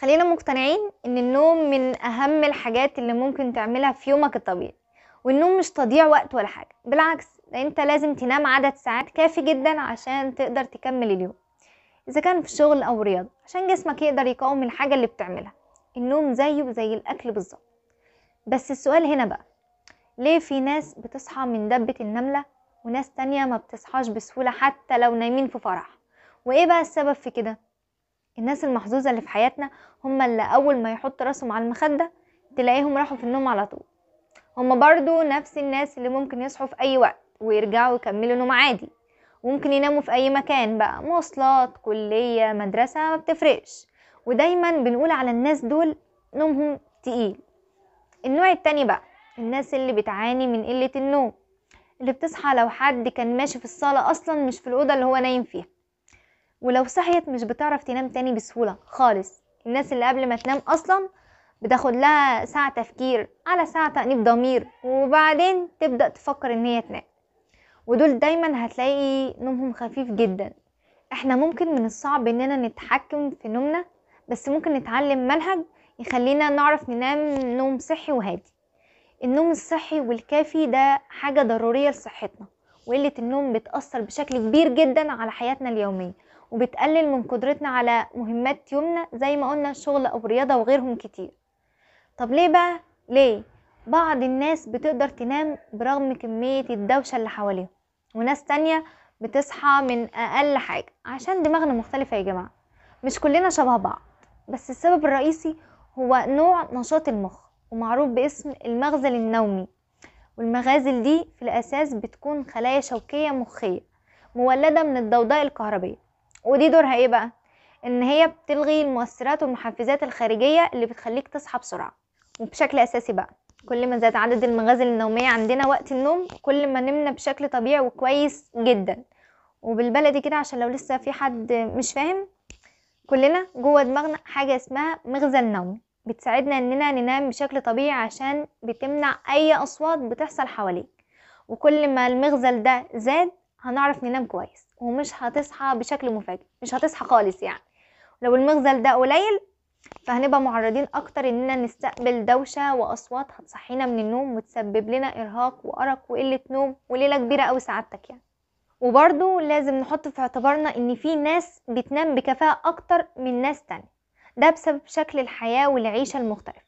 خلينا مقتنعين ان النوم من اهم الحاجات اللي ممكن تعملها في يومك الطبيعي والنوم مش تضييع وقت ولا حاجه بالعكس ده انت لازم تنام عدد ساعات كافي جدا عشان تقدر تكمل اليوم اذا كان في شغل او رياضه عشان جسمك يقدر يقاوم الحاجه اللي بتعملها النوم زيه زي الاكل بالظبط بس السؤال هنا بقى ليه في ناس بتصحى من دبة النملة وناس تانية ما بتصحاش بسهولة حتى لو نايمين في فرح وايه بقى السبب في كده الناس المحظوظة اللي في حياتنا هم اللي أول ما يحط راسهم على المخدة تلاقيهم راحوا في النوم على طول هم برضو نفس الناس اللي ممكن يصحوا في أي وقت ويرجعوا يكملوا نوم عادي وممكن يناموا في أي مكان بقى مواصلات كلية مدرسة ما بتفرقش ودايما بنقول على الناس دول نومهم تقيل النوع التاني بقى الناس اللي بتعاني من قلة النوم اللي بتصحى لو حد كان ماشي في الصالة أصلا مش في الأوضة اللي هو نايم فيها ولو صحيت مش بتعرف تنام تاني بسهولة خالص الناس اللي قبل ما تنام أصلا بتاخد لها ساعة تفكير على ساعة تأنيب ضمير وبعدين تبدأ تفكر إن هي تنام ودول دايما هتلاقي نومهم خفيف جدا احنا ممكن من الصعب اننا نتحكم في نومنا بس ممكن نتعلم منهج يخلينا نعرف ننام نوم صحي وهادي النوم الصحي والكافي ده حاجة ضرورية لصحتنا وقلة النوم بتأثر بشكل كبير جدا على حياتنا اليومية وبتقلل من قدرتنا على مهمات يومنا زي ما قلنا الشغل أو الرياضة وغيرهم كتير طب ليه بقى؟ ليه؟ بعض الناس بتقدر تنام برغم كمية الدوشة اللي حواليها وناس تانية بتصحى من أقل حاجة عشان دماغنا مختلفة يا جماعة مش كلنا شبه بعض بس السبب الرئيسي هو نوع نشاط المخ ومعروف باسم المغزل النومي والمغازل دي في الأساس بتكون خلايا شوكية مخية مولدة من الضوضاء الكهربية ودي دورها ايه بقى ان هي بتلغي المؤثرات والمحفزات الخارجيه اللي بتخليك تصحى بسرعه وبشكل اساسي بقى كل ما زاد عدد المغازل النوميه عندنا وقت النوم كل ما نمنا بشكل طبيعي وكويس جدا وبالبلدي كده عشان لو لسه في حد مش فاهم كلنا جوه دماغنا حاجه اسمها مغزى النوم بتساعدنا اننا ننام بشكل طبيعي عشان بتمنع اي اصوات بتحصل حواليك وكل ما المغزل ده زاد هنعرف ننام كويس ومش هتصحى بشكل مفاجئ مش هتصحى خالص يعني لو المغزل ده قليل فهنبقى معرضين اكتر اننا نستقبل دوشة واصوات هتصحينا من النوم وتسبب لنا ارهاق وارق وقلة نوم وليلة كبيرة اوي سعادتك يعني وبرضو لازم نحط في اعتبارنا ان في ناس بتنام بكفاءة اكتر من ناس تانية ده بسبب شكل الحياة والعيشة المختلف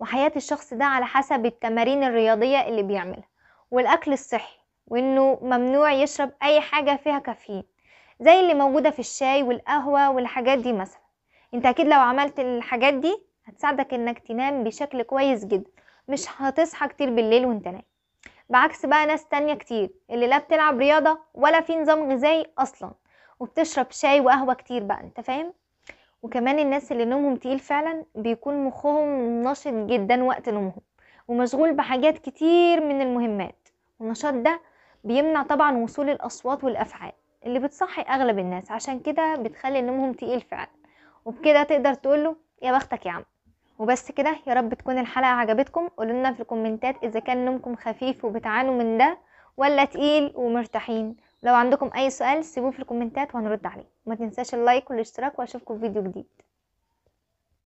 وحياة الشخص ده على حسب التمارين الرياضية اللي بيعملها والأكل الصحي وانه ممنوع يشرب اي حاجه فيها كافيين زي اللي موجوده في الشاي والقهوه والحاجات دي مثلا انت اكيد لو عملت الحاجات دي هتساعدك انك تنام بشكل كويس جدا مش هتصحى كتير بالليل وانت نايم بعكس بقى ناس تانية كتير اللي لا بتلعب رياضه ولا في نظام غذائي اصلا وبتشرب شاي وقهوه كتير بقى انت فاهم وكمان الناس اللي نومهم تقيل فعلا بيكون مخهم نشط جدا وقت نومهم ومشغول بحاجات كتير من المهمات والنشاط ده بيمنع طبعا وصول الأصوات والأفعال اللي بتصحي أغلب الناس عشان كده بتخلي نومهم تقيل فعلا وبكده تقدر تقوله يا بختك يا عم وبس كده يا رب تكون الحلقة عجبتكم قولولنا في الكومنتات إذا كان نومكم خفيف وبتعانوا من ده ولا تقيل ومرتاحين لو عندكم أي سؤال سيبوه في الكومنتات وهنرد عليه ما تنساش اللايك والاشتراك وأشوفكم في فيديو جديد